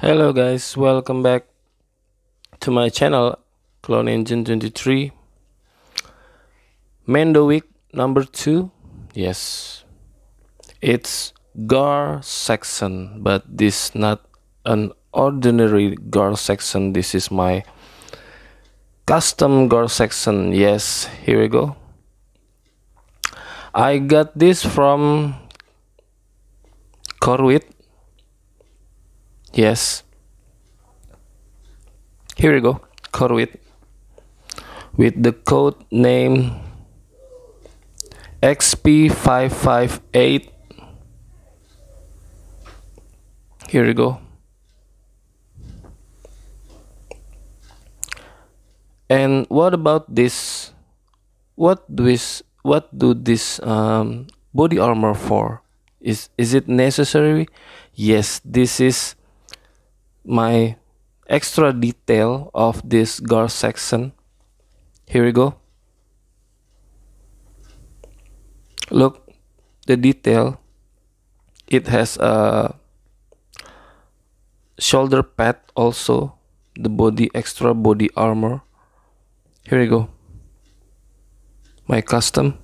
hello guys welcome back to my channel clone engine 23 Mando week number two yes it's gar section but this not an ordinary gar section this is my custom gar section yes here we go i got this from corwit Yes. Here we go. Code with with the code name XP558. Here we go. And what about this? What do what do this um, body armor for? Is is it necessary? Yes, this is my extra detail of this gar section. Here we go. Look, the detail. It has a shoulder pad also. The body, extra body armor. Here we go. My custom.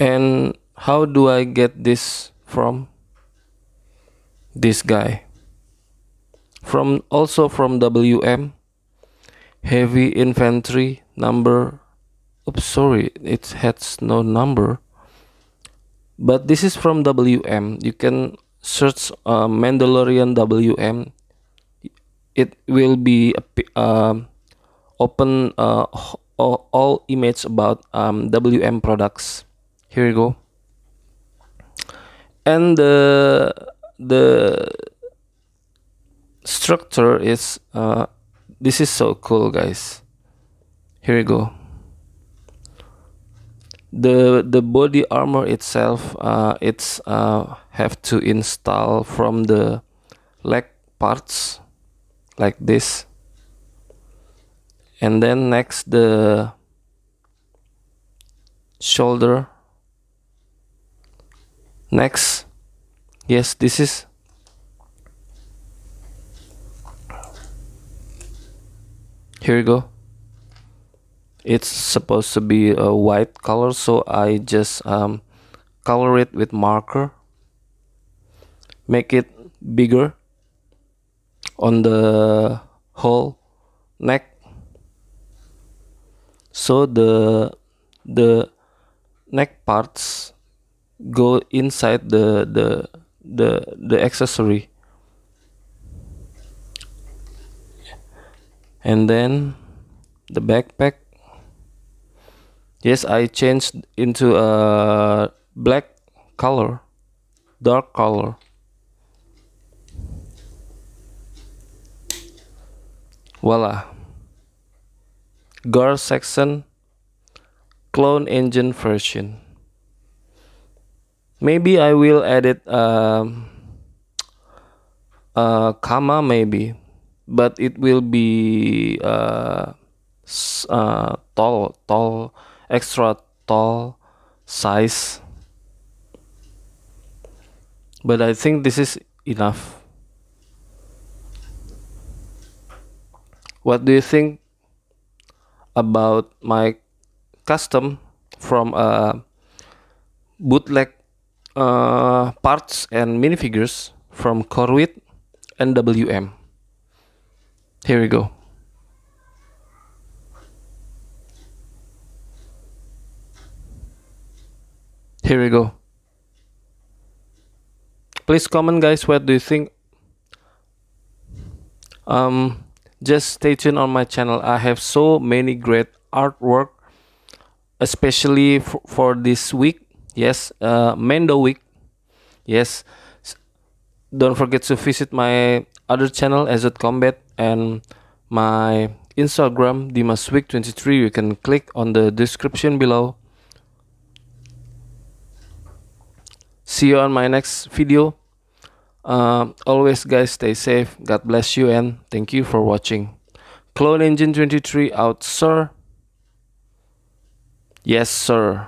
and how do I get this from this guy from also from WM heavy inventory number oops sorry it has no number but this is from WM you can search uh, Mandalorian WM it will be uh, open uh, all, all image about um, WM products here we go and the uh, the structure is uh, this is so cool guys here we go the the body armor itself uh, it's uh, have to install from the leg parts like this and then next the shoulder next yes this is here you go it's supposed to be a white color so I just um, color it with marker make it bigger on the whole neck so the the neck parts go inside the the the the accessory and then the backpack yes I changed into a black color dark color voila girl section clone engine version Maybe I will edit um, uh, comma maybe, but it will be uh, uh, tall, tall, extra tall size. But I think this is enough. What do you think about my custom from a uh, bootleg uh, parts and minifigures from Corwit and WM. Here we go. Here we go. Please comment guys what do you think? Um just stay tuned on my channel. I have so many great artwork especially for, for this week Yes, uh, Mendo Week. Yes, don't forget to visit my other channel, Azot Combat, and my Instagram, Dimas Week 23. You can click on the description below. See you on my next video. Uh, always, guys, stay safe. God bless you, and thank you for watching. Clone Engine 23 out, sir. Yes, sir.